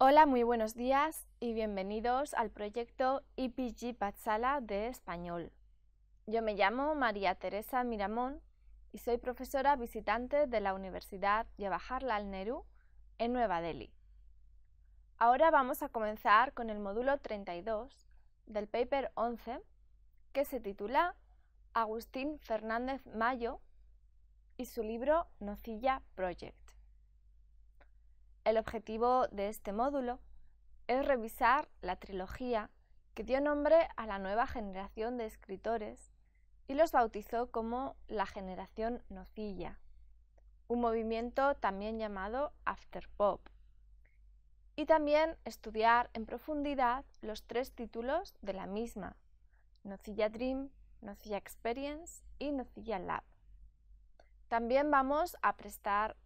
Hola, muy buenos días y bienvenidos al proyecto IPG Patsala de Español. Yo me llamo María Teresa Miramón y soy profesora visitante de la Universidad al Nehru en Nueva Delhi. Ahora vamos a comenzar con el módulo 32 del paper 11 que se titula Agustín Fernández Mayo y su libro Nocilla Project. El objetivo de este módulo es revisar la trilogía que dio nombre a la nueva generación de escritores y los bautizó como la generación nocilla, un movimiento también llamado afterpop. Y también estudiar en profundidad los tres títulos de la misma, Nocilla Dream, Nocilla Experience y Nocilla Lab. También vamos a prestar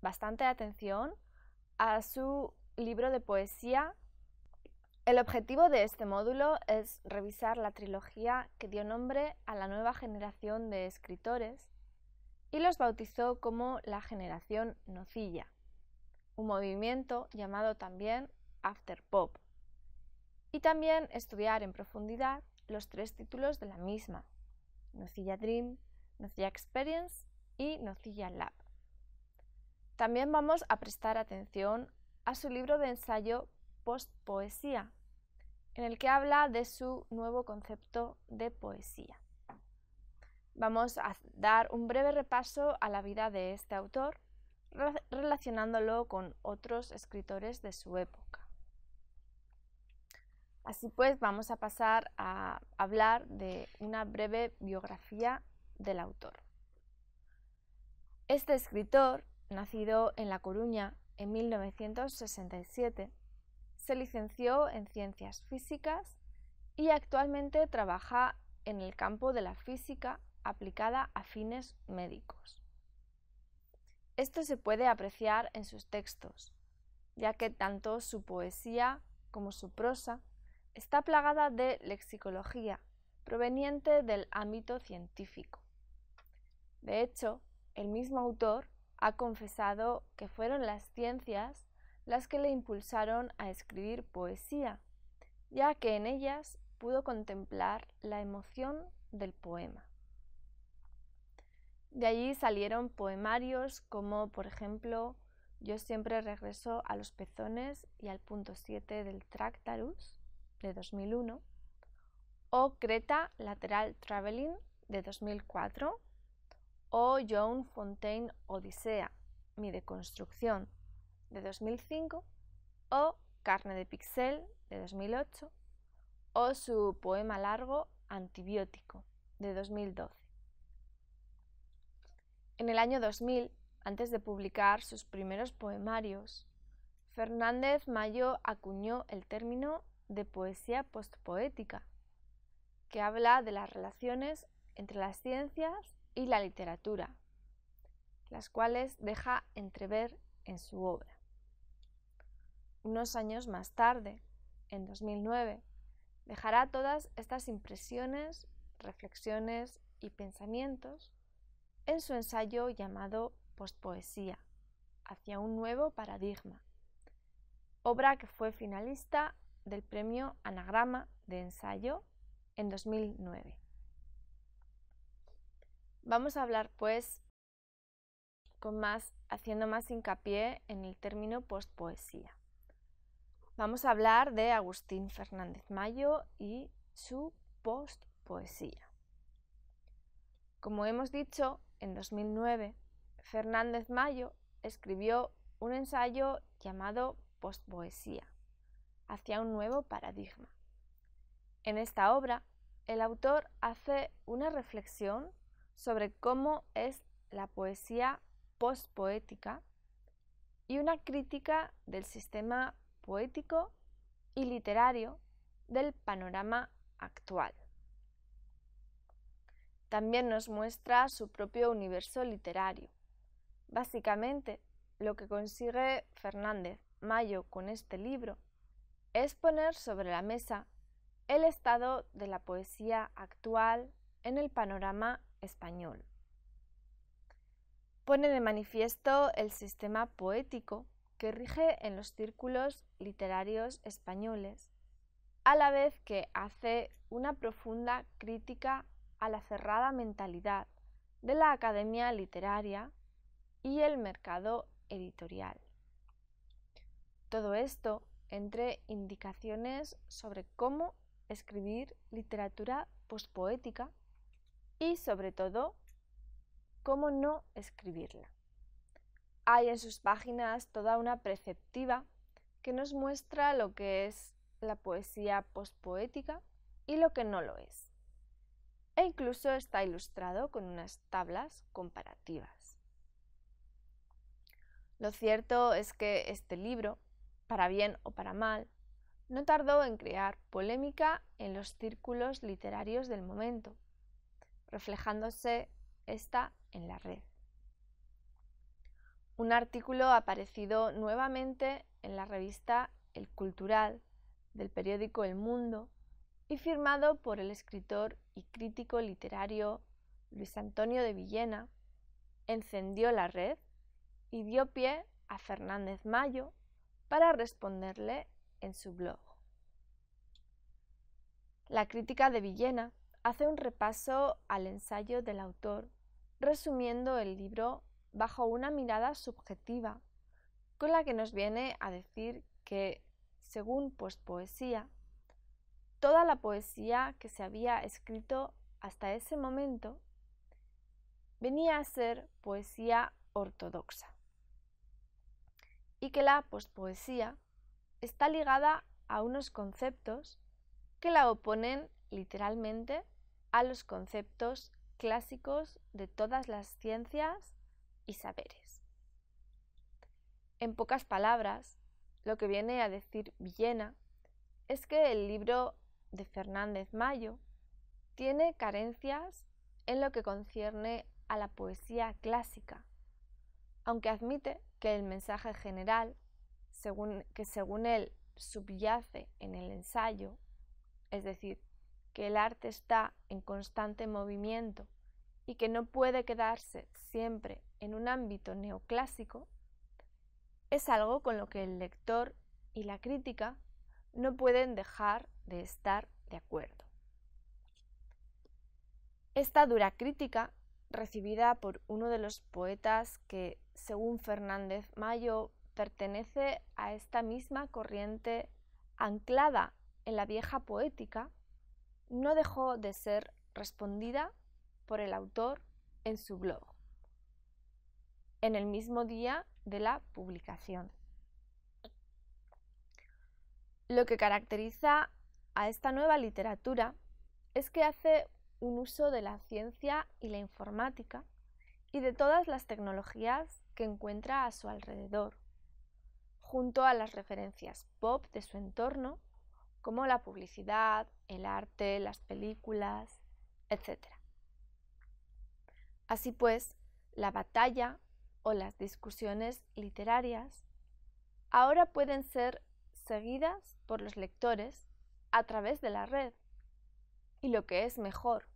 bastante atención a su libro de poesía. El objetivo de este módulo es revisar la trilogía que dio nombre a la nueva generación de escritores y los bautizó como la generación nocilla, un movimiento llamado también after pop, y también estudiar en profundidad los tres títulos de la misma, Nocilla Dream, Nocilla Experience y Nocilla Lab. También vamos a prestar atención a su libro de ensayo Postpoesía, en el que habla de su nuevo concepto de poesía. Vamos a dar un breve repaso a la vida de este autor, relacionándolo con otros escritores de su época. Así pues, vamos a pasar a hablar de una breve biografía del autor. Este escritor Nacido en La Coruña en 1967, se licenció en Ciencias Físicas y actualmente trabaja en el campo de la física aplicada a fines médicos. Esto se puede apreciar en sus textos, ya que tanto su poesía como su prosa está plagada de lexicología proveniente del ámbito científico. De hecho, el mismo autor ha confesado que fueron las ciencias las que le impulsaron a escribir poesía, ya que en ellas pudo contemplar la emoción del poema. De allí salieron poemarios como, por ejemplo, Yo siempre regreso a los pezones y al punto 7 del Tractarus de 2001, o Creta Lateral Traveling de 2004, o Joan Fontaine Odisea, mi deconstrucción, de 2005, o Carne de Pixel, de 2008, o su poema largo Antibiótico, de 2012. En el año 2000, antes de publicar sus primeros poemarios, Fernández Mayo acuñó el término de poesía postpoética, que habla de las relaciones entre las ciencias y la literatura, las cuales deja entrever en su obra. Unos años más tarde, en 2009, dejará todas estas impresiones, reflexiones y pensamientos en su ensayo llamado Postpoesía, hacia un nuevo paradigma, obra que fue finalista del premio Anagrama de Ensayo en 2009. Vamos a hablar pues con más, haciendo más hincapié en el término postpoesía. Vamos a hablar de Agustín Fernández Mayo y su postpoesía. Como hemos dicho, en 2009 Fernández Mayo escribió un ensayo llamado Postpoesía, hacia un nuevo paradigma. En esta obra, el autor hace una reflexión sobre cómo es la poesía postpoética y una crítica del sistema poético y literario del panorama actual. También nos muestra su propio universo literario. Básicamente, lo que consigue Fernández Mayo con este libro es poner sobre la mesa el estado de la poesía actual en el panorama español. Pone de manifiesto el sistema poético que rige en los círculos literarios españoles, a la vez que hace una profunda crítica a la cerrada mentalidad de la academia literaria y el mercado editorial. Todo esto entre indicaciones sobre cómo escribir literatura pospoética y sobre todo cómo no escribirla. Hay en sus páginas toda una preceptiva que nos muestra lo que es la poesía pospoética y lo que no lo es. E incluso está ilustrado con unas tablas comparativas. Lo cierto es que este libro, para bien o para mal, no tardó en crear polémica en los círculos literarios del momento reflejándose esta en la red. Un artículo aparecido nuevamente en la revista El Cultural del periódico El Mundo y firmado por el escritor y crítico literario Luis Antonio de Villena, encendió la red y dio pie a Fernández Mayo para responderle en su blog. La crítica de Villena hace un repaso al ensayo del autor, resumiendo el libro bajo una mirada subjetiva, con la que nos viene a decir que, según Postpoesía, pues, toda la poesía que se había escrito hasta ese momento venía a ser poesía ortodoxa y que la pospoesía está ligada a unos conceptos que la oponen literalmente a los conceptos clásicos de todas las ciencias y saberes. En pocas palabras, lo que viene a decir Villena es que el libro de Fernández Mayo tiene carencias en lo que concierne a la poesía clásica, aunque admite que el mensaje general, según, que según él subyace en el ensayo, es decir, que el arte está en constante movimiento y que no puede quedarse siempre en un ámbito neoclásico, es algo con lo que el lector y la crítica no pueden dejar de estar de acuerdo. Esta dura crítica, recibida por uno de los poetas que, según Fernández Mayo, pertenece a esta misma corriente anclada en la vieja poética, no dejó de ser respondida por el autor en su blog, en el mismo día de la publicación. Lo que caracteriza a esta nueva literatura es que hace un uso de la ciencia y la informática y de todas las tecnologías que encuentra a su alrededor, junto a las referencias pop de su entorno, como la publicidad, el arte, las películas, etc. Así pues, la batalla o las discusiones literarias ahora pueden ser seguidas por los lectores a través de la red y lo que es mejor,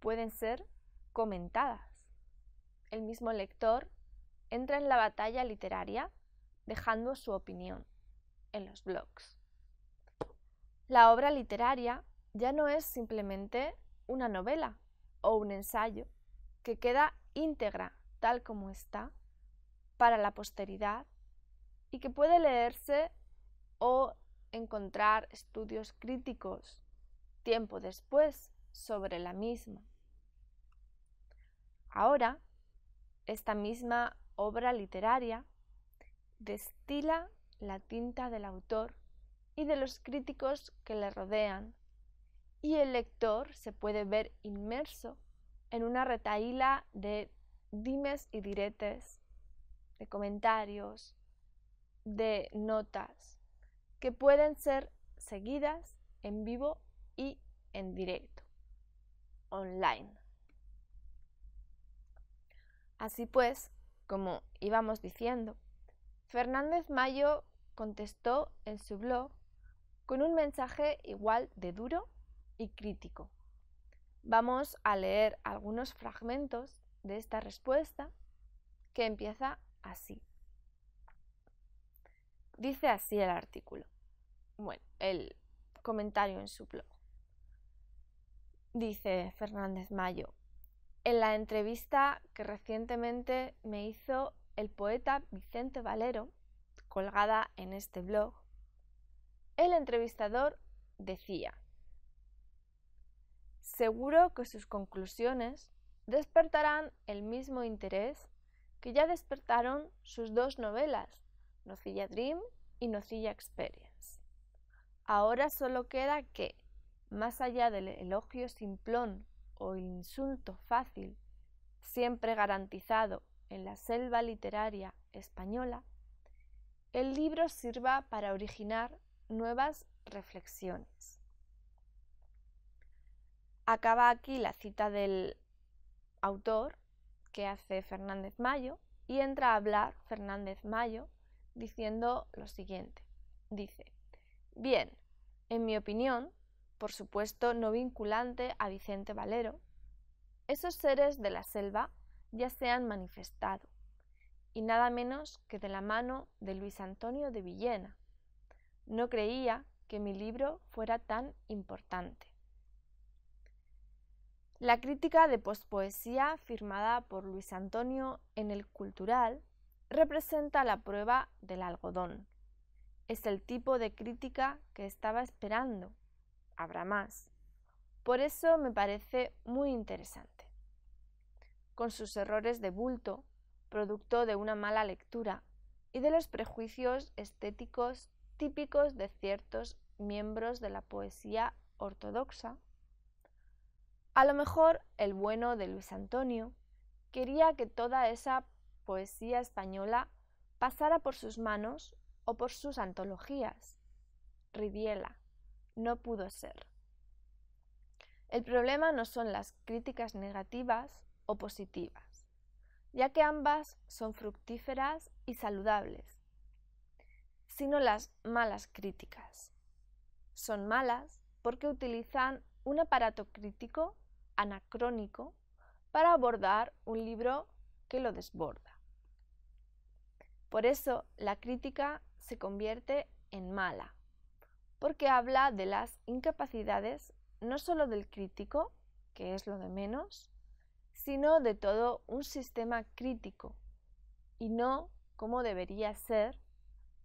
pueden ser comentadas. El mismo lector entra en la batalla literaria dejando su opinión en los blogs. La obra literaria ya no es simplemente una novela o un ensayo que queda íntegra tal como está para la posteridad y que puede leerse o encontrar estudios críticos tiempo después sobre la misma. Ahora, esta misma obra literaria destila la tinta del autor y de los críticos que le rodean, y el lector se puede ver inmerso en una retaíla de dimes y diretes, de comentarios, de notas, que pueden ser seguidas en vivo y en directo, online. Así pues, como íbamos diciendo, Fernández Mayo contestó en su blog con un mensaje igual de duro y crítico. Vamos a leer algunos fragmentos de esta respuesta que empieza así. Dice así el artículo. Bueno, el comentario en su blog. Dice Fernández Mayo, en la entrevista que recientemente me hizo el poeta Vicente Valero, colgada en este blog, el entrevistador decía, seguro que sus conclusiones despertarán el mismo interés que ya despertaron sus dos novelas, Nocilla Dream y Nocilla Experience. Ahora solo queda que, más allá del elogio simplón o insulto fácil, siempre garantizado en la selva literaria española, el libro sirva para originar nuevas reflexiones. Acaba aquí la cita del autor que hace Fernández Mayo y entra a hablar Fernández Mayo diciendo lo siguiente. Dice, bien, en mi opinión, por supuesto no vinculante a Vicente Valero, esos seres de la selva ya se han manifestado, y nada menos que de la mano de Luis Antonio de Villena, no creía que mi libro fuera tan importante. La crítica de pospoesía firmada por Luis Antonio en el Cultural representa la prueba del algodón. Es el tipo de crítica que estaba esperando. Habrá más. Por eso me parece muy interesante. Con sus errores de bulto, producto de una mala lectura y de los prejuicios estéticos típicos de ciertos miembros de la poesía ortodoxa. A lo mejor el bueno de Luis Antonio quería que toda esa poesía española pasara por sus manos o por sus antologías. Ridiela, no pudo ser. El problema no son las críticas negativas o positivas, ya que ambas son fructíferas y saludables, sino las malas críticas. Son malas porque utilizan un aparato crítico anacrónico para abordar un libro que lo desborda. Por eso la crítica se convierte en mala, porque habla de las incapacidades no solo del crítico, que es lo de menos, sino de todo un sistema crítico, y no como debería ser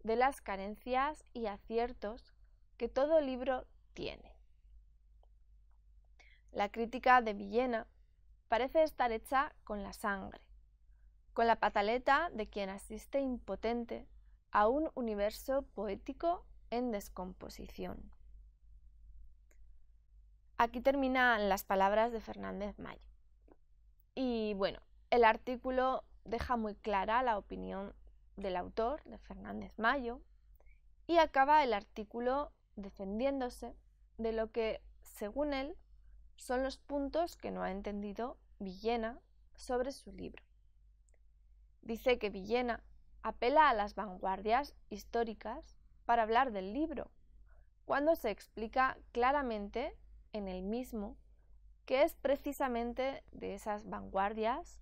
de las carencias y aciertos que todo libro tiene. La crítica de Villena parece estar hecha con la sangre, con la pataleta de quien asiste impotente a un universo poético en descomposición. Aquí terminan las palabras de Fernández Mayo. Y bueno, el artículo deja muy clara la opinión del autor, de Fernández Mayo, y acaba el artículo defendiéndose de lo que, según él, son los puntos que no ha entendido Villena sobre su libro. Dice que Villena apela a las vanguardias históricas para hablar del libro, cuando se explica claramente en el mismo que es precisamente de esas vanguardias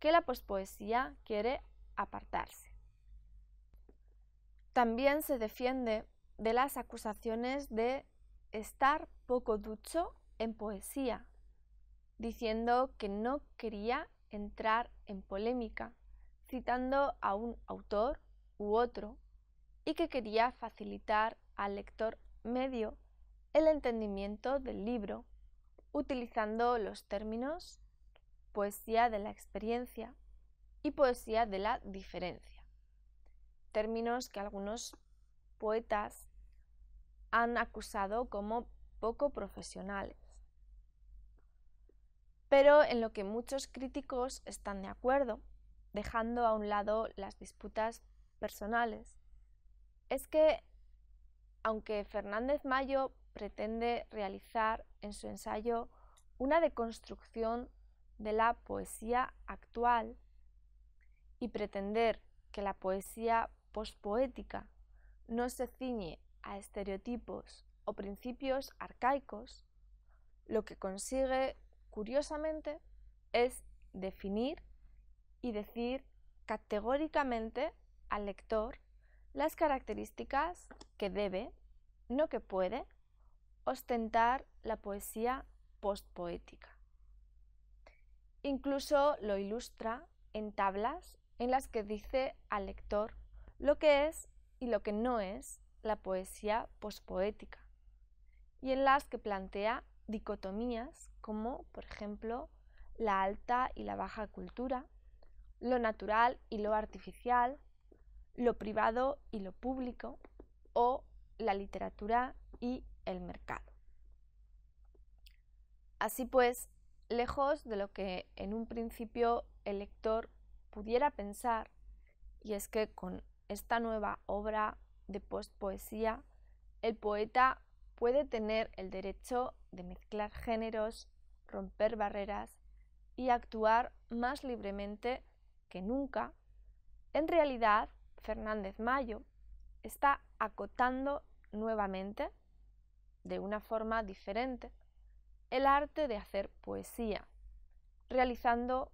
que la pospoesía quiere apartarse. También se defiende de las acusaciones de estar poco ducho en poesía, diciendo que no quería entrar en polémica, citando a un autor u otro, y que quería facilitar al lector medio el entendimiento del libro, utilizando los términos poesía de la experiencia y poesía de la diferencia términos que algunos poetas han acusado como poco profesionales. Pero en lo que muchos críticos están de acuerdo, dejando a un lado las disputas personales, es que aunque Fernández Mayo pretende realizar en su ensayo una deconstrucción de la poesía actual y pretender que la poesía pospoética no se ciñe a estereotipos o principios arcaicos, lo que consigue, curiosamente, es definir y decir categóricamente al lector las características que debe, no que puede, ostentar la poesía postpoética. Incluso lo ilustra en tablas en las que dice al lector lo que es y lo que no es la poesía pospoética, y en las que plantea dicotomías como, por ejemplo, la alta y la baja cultura, lo natural y lo artificial, lo privado y lo público, o la literatura y el mercado. Así pues, lejos de lo que en un principio el lector pudiera pensar, y es que con esta nueva obra de postpoesía, el poeta puede tener el derecho de mezclar géneros, romper barreras y actuar más libremente que nunca. En realidad, Fernández Mayo está acotando nuevamente, de una forma diferente, el arte de hacer poesía, realizando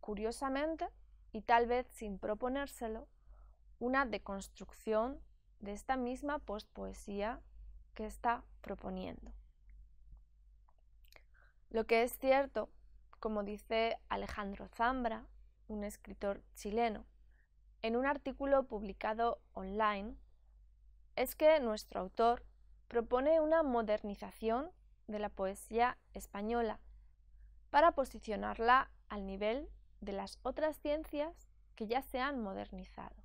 curiosamente y tal vez sin proponérselo una deconstrucción de esta misma postpoesía que está proponiendo. Lo que es cierto, como dice Alejandro Zambra, un escritor chileno, en un artículo publicado online, es que nuestro autor propone una modernización de la poesía española para posicionarla al nivel de las otras ciencias que ya se han modernizado.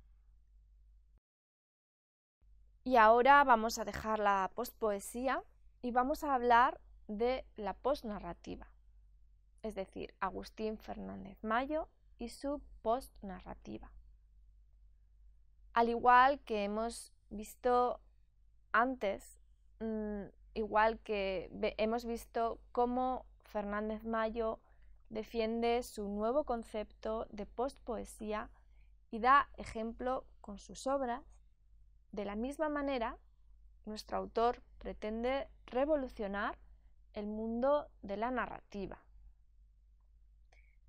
Y ahora vamos a dejar la postpoesía y vamos a hablar de la postnarrativa, es decir, Agustín Fernández Mayo y su postnarrativa. Al igual que hemos visto antes, mm, igual que hemos visto cómo Fernández Mayo defiende su nuevo concepto de postpoesía y da ejemplo con sus obras, de la misma manera, nuestro autor pretende revolucionar el mundo de la narrativa.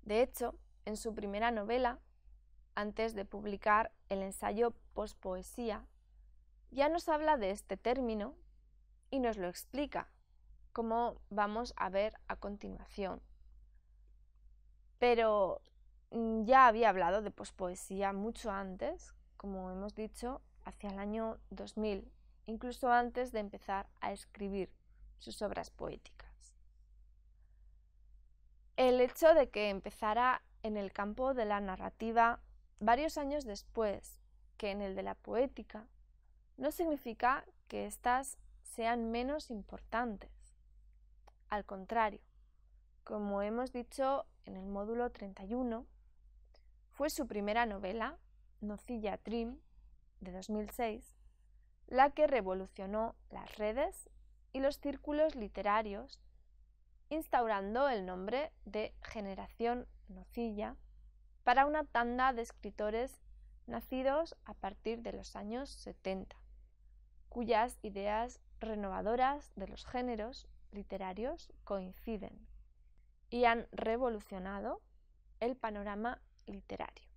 De hecho, en su primera novela, antes de publicar el ensayo Pospoesía, ya nos habla de este término y nos lo explica, como vamos a ver a continuación. Pero mm, ya había hablado de pospoesía mucho antes, como hemos dicho, hacia el año 2000, incluso antes de empezar a escribir sus obras poéticas. El hecho de que empezara en el campo de la narrativa varios años después que en el de la poética no significa que éstas sean menos importantes. Al contrario, como hemos dicho en el módulo 31, fue su primera novela, Nocilla Trim, de 2006, la que revolucionó las redes y los círculos literarios, instaurando el nombre de Generación Nocilla para una tanda de escritores nacidos a partir de los años 70, cuyas ideas renovadoras de los géneros literarios coinciden y han revolucionado el panorama literario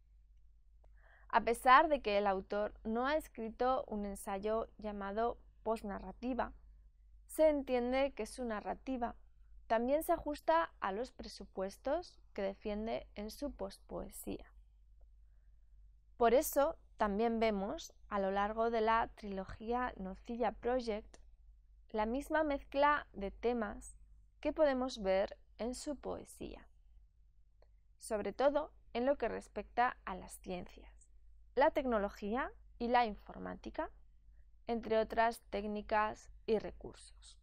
a pesar de que el autor no ha escrito un ensayo llamado postnarrativa. Se entiende que su narrativa también se ajusta a los presupuestos que defiende en su pospoesía. Por eso también vemos, a lo largo de la trilogía Nocilla Project, la misma mezcla de temas que podemos ver en su poesía, sobre todo en lo que respecta a las ciencias la tecnología y la informática, entre otras técnicas y recursos.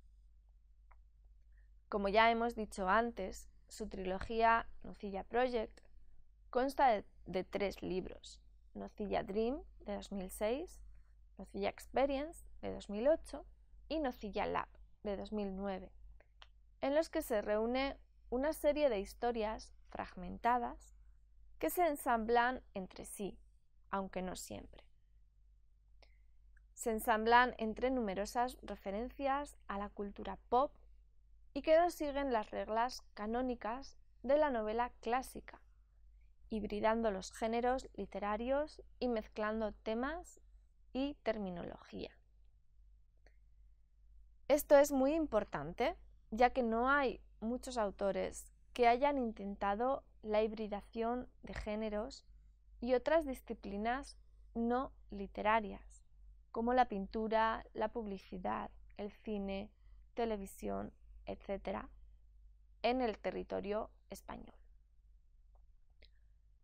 Como ya hemos dicho antes, su trilogía Nocilla Project consta de, tres libros, Nocilla Dream de 2006, Nocilla Experience de 2008 y Nocilla Lab de 2009, en los que se reúne una serie de historias fragmentadas que se ensamblan entre sí aunque no siempre. Se ensamblan entre numerosas referencias a la cultura pop y que no siguen las reglas canónicas de la novela clásica, hibridando los géneros literarios y mezclando temas y terminología. Esto es muy importante, ya que no hay muchos autores que hayan intentado la hibridación de géneros y otras disciplinas no literarias, como la pintura, la publicidad, el cine, televisión, etc., en el territorio español.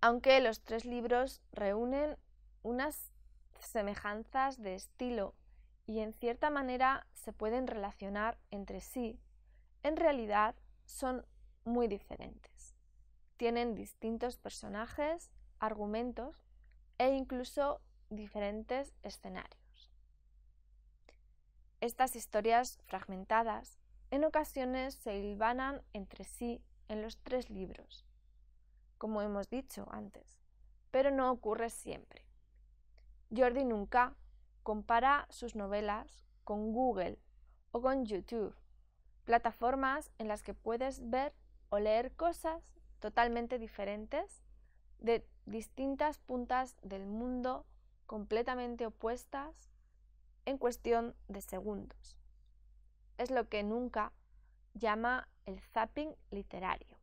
Aunque los tres libros reúnen unas semejanzas de estilo y en cierta manera se pueden relacionar entre sí, en realidad son muy diferentes. Tienen distintos personajes, argumentos e incluso diferentes escenarios. Estas historias fragmentadas en ocasiones se hilvanan entre sí en los tres libros, como hemos dicho antes, pero no ocurre siempre. Jordi nunca compara sus novelas con Google o con YouTube, plataformas en las que puedes ver o leer cosas totalmente diferentes de distintas puntas del mundo completamente opuestas en cuestión de segundos. Es lo que nunca llama el zapping literario.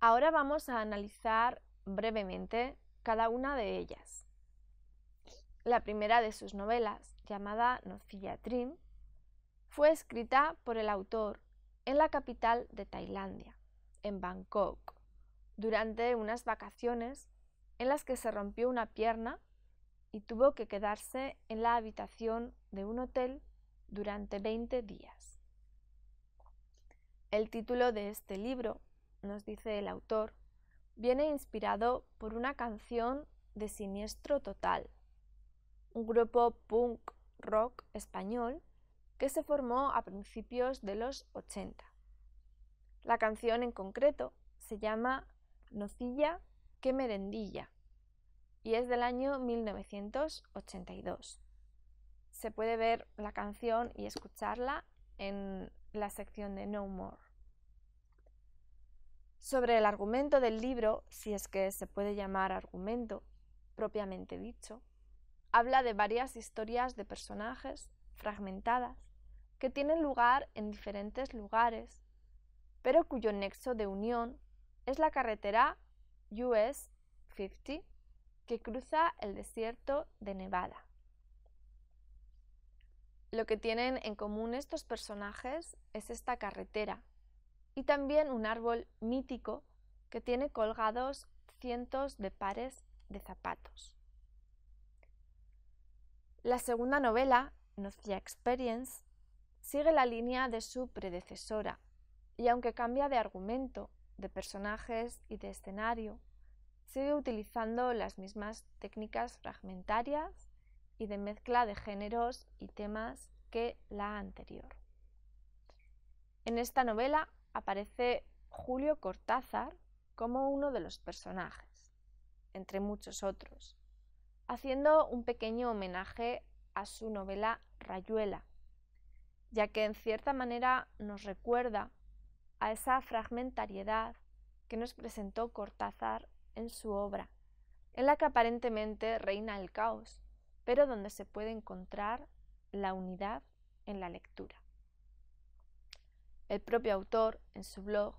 Ahora vamos a analizar brevemente cada una de ellas. La primera de sus novelas, llamada Nocilla Trim, fue escrita por el autor en la capital de Tailandia, en Bangkok, durante unas vacaciones en las que se rompió una pierna y tuvo que quedarse en la habitación de un hotel durante 20 días. El título de este libro, nos dice el autor, viene inspirado por una canción de Siniestro Total, un grupo punk rock español que se formó a principios de los 80. La canción en concreto se llama nocilla que merendilla y es del año 1982. Se puede ver la canción y escucharla en la sección de No More. Sobre el argumento del libro, si es que se puede llamar argumento propiamente dicho, habla de varias historias de personajes fragmentadas que tienen lugar en diferentes lugares, pero cuyo nexo de unión es la carretera US 50 que cruza el desierto de Nevada. Lo que tienen en común estos personajes es esta carretera y también un árbol mítico que tiene colgados cientos de pares de zapatos. La segunda novela, Nocia Experience, sigue la línea de su predecesora y aunque cambia de argumento de personajes y de escenario, sigue utilizando las mismas técnicas fragmentarias y de mezcla de géneros y temas que la anterior. En esta novela aparece Julio Cortázar como uno de los personajes, entre muchos otros, haciendo un pequeño homenaje a su novela Rayuela, ya que en cierta manera nos recuerda a esa fragmentariedad que nos presentó Cortázar en su obra, en la que aparentemente reina el caos, pero donde se puede encontrar la unidad en la lectura. El propio autor, en su blog,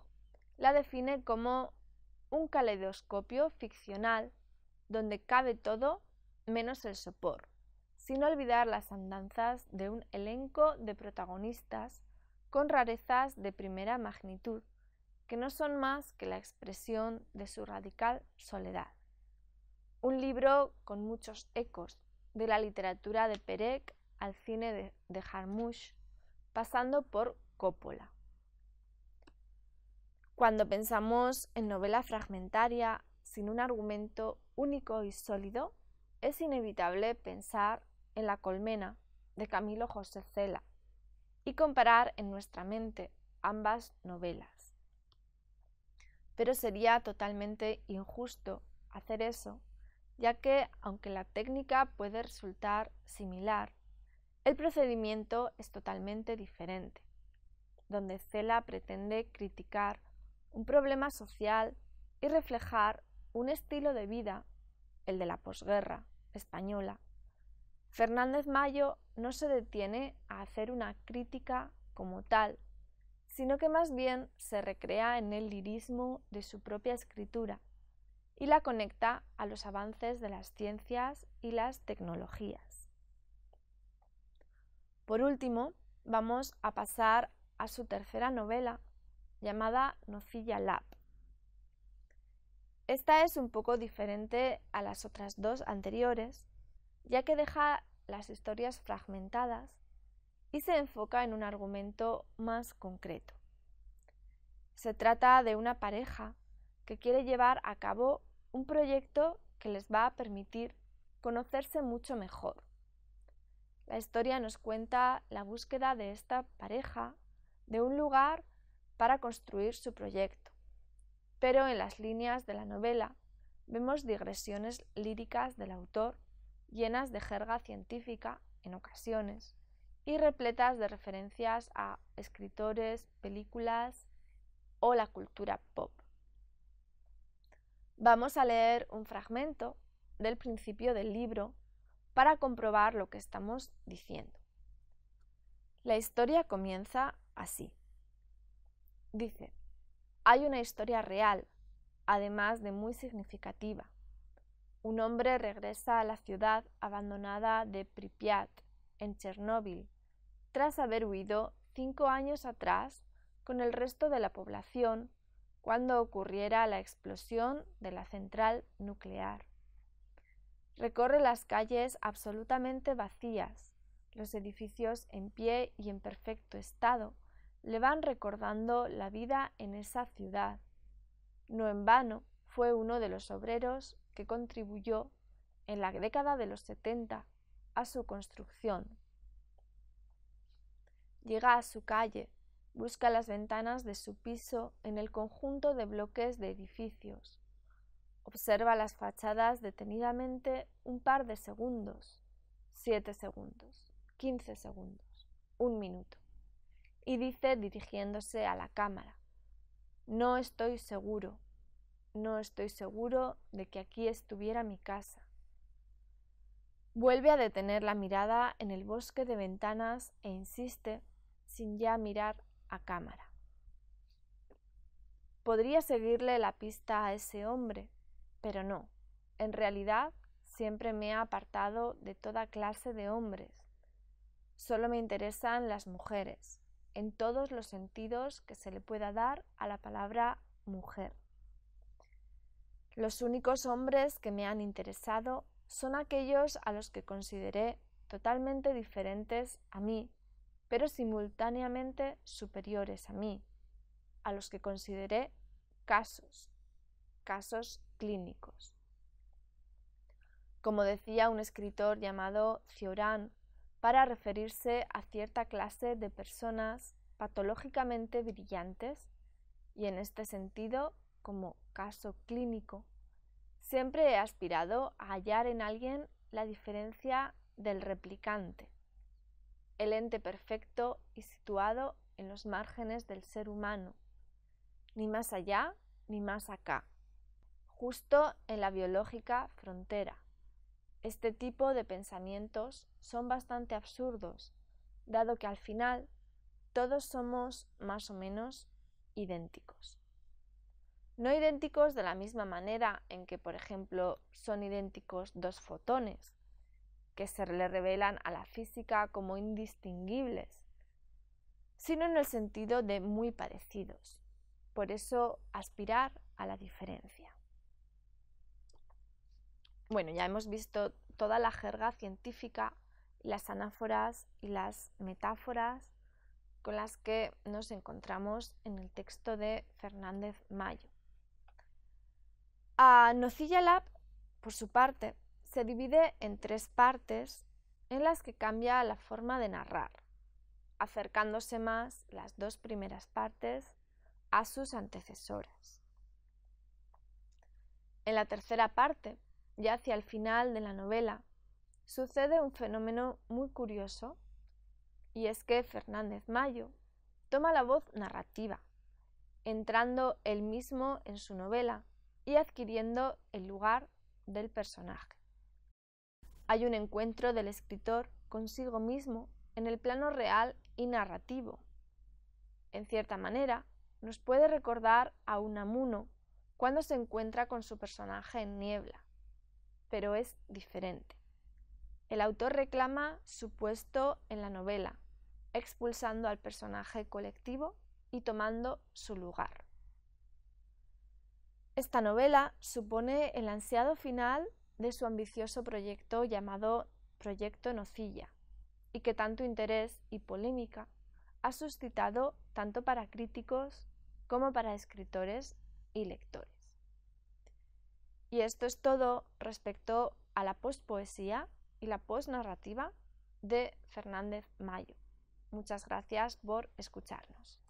la define como un caleidoscopio ficcional donde cabe todo menos el sopor, sin olvidar las andanzas de un elenco de protagonistas con rarezas de primera magnitud, que no son más que la expresión de su radical soledad. Un libro con muchos ecos, de la literatura de Perec al cine de, de Jarmusch, pasando por Coppola. Cuando pensamos en novela fragmentaria, sin un argumento único y sólido, es inevitable pensar en La colmena de Camilo José Cela, y comparar en nuestra mente ambas novelas. Pero sería totalmente injusto hacer eso, ya que aunque la técnica puede resultar similar, el procedimiento es totalmente diferente, donde Cela pretende criticar un problema social y reflejar un estilo de vida, el de la posguerra española, Fernández Mayo no se detiene a hacer una crítica como tal, sino que más bien se recrea en el lirismo de su propia escritura y la conecta a los avances de las ciencias y las tecnologías. Por último, vamos a pasar a su tercera novela, llamada Nocilla Lab. Esta es un poco diferente a las otras dos anteriores, ya que deja las historias fragmentadas y se enfoca en un argumento más concreto. Se trata de una pareja que quiere llevar a cabo un proyecto que les va a permitir conocerse mucho mejor. La historia nos cuenta la búsqueda de esta pareja de un lugar para construir su proyecto, pero en las líneas de la novela vemos digresiones líricas del autor llenas de jerga científica en ocasiones y repletas de referencias a escritores, películas o la cultura pop. Vamos a leer un fragmento del principio del libro para comprobar lo que estamos diciendo. La historia comienza así. Dice, hay una historia real, además de muy significativa un hombre regresa a la ciudad abandonada de Pripyat, en Chernóbil, tras haber huido cinco años atrás con el resto de la población cuando ocurriera la explosión de la central nuclear. Recorre las calles absolutamente vacías, los edificios en pie y en perfecto estado le van recordando la vida en esa ciudad. No en vano fue uno de los obreros contribuyó en la década de los 70 a su construcción. Llega a su calle, busca las ventanas de su piso en el conjunto de bloques de edificios. Observa las fachadas detenidamente un par de segundos, siete segundos, quince segundos, un minuto. Y dice dirigiéndose a la cámara, no estoy seguro, no estoy seguro de que aquí estuviera mi casa. Vuelve a detener la mirada en el bosque de ventanas e insiste, sin ya mirar a cámara. Podría seguirle la pista a ese hombre, pero no. En realidad, siempre me ha apartado de toda clase de hombres. Solo me interesan las mujeres, en todos los sentidos que se le pueda dar a la palabra mujer. Los únicos hombres que me han interesado son aquellos a los que consideré totalmente diferentes a mí, pero simultáneamente superiores a mí, a los que consideré casos, casos clínicos. Como decía un escritor llamado Cioran, para referirse a cierta clase de personas patológicamente brillantes y en este sentido como caso clínico, siempre he aspirado a hallar en alguien la diferencia del replicante, el ente perfecto y situado en los márgenes del ser humano, ni más allá ni más acá, justo en la biológica frontera. Este tipo de pensamientos son bastante absurdos, dado que al final todos somos más o menos idénticos no idénticos de la misma manera en que, por ejemplo, son idénticos dos fotones, que se le revelan a la física como indistinguibles, sino en el sentido de muy parecidos. Por eso, aspirar a la diferencia. Bueno, ya hemos visto toda la jerga científica, las anáforas y las metáforas con las que nos encontramos en el texto de Fernández Mayo. A Nocilla Lab, por su parte, se divide en tres partes en las que cambia la forma de narrar, acercándose más las dos primeras partes a sus antecesoras. En la tercera parte, ya hacia el final de la novela, sucede un fenómeno muy curioso, y es que Fernández Mayo toma la voz narrativa, entrando él mismo en su novela y adquiriendo el lugar del personaje. Hay un encuentro del escritor consigo mismo en el plano real y narrativo. En cierta manera, nos puede recordar a Unamuno cuando se encuentra con su personaje en Niebla, pero es diferente. El autor reclama su puesto en la novela, expulsando al personaje colectivo y tomando su lugar. Esta novela supone el ansiado final de su ambicioso proyecto llamado Proyecto Nocilla, y que tanto interés y polémica ha suscitado tanto para críticos como para escritores y lectores. Y esto es todo respecto a la postpoesía y la postnarrativa de Fernández Mayo. Muchas gracias por escucharnos.